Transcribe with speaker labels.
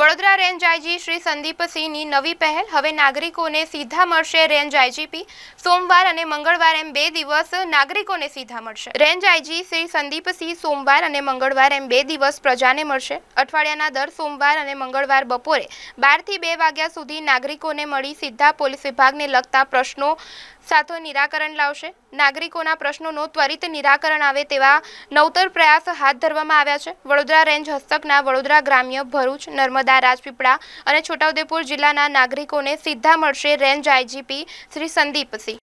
Speaker 1: Vadodara range IG Shri સંદીપસિંહની નવી પહેલ હવે નાગરિકોને સીધા મળશે રેન્જ આઈજીપી સોમવાર અને મંગળવાર એમ બે દિવસ નાગરિકોને સીધા મળશે રેન્જ આઈજી શ્રી સંદીપસિંહ સોમવાર અને મંગળવાર એમ બે દિવસ પ્રજાને મળશે અઠવાડિયાના દર સોમવાર અને મંગળવાર બપોરે બારથી બે વાગ્યા સુધી નાગરિકોને મળી સીધા પોલીસ વિભાગને લગતા પ્રશ્નો સાથે નિરાકરણ લાવશે નાગરિકોના પ્રશ્નોનો ત્વરિત નિરાકરણ આવે તેવા નવતર પ્રયાસ હાથ ધરવામાં આવ્યા છે વડોદરા રેન્જ હસ્તકના વડોદરા ગ્રામ્ય ભરૂચ નર્મદા મામલતદાર રાજપીપળા અને છોટાઉદેપુર જિલ્લાના નાગરિકોને સીધા મળશે રેન્જ આઈજીપી શ્રી સંદીપસિંહ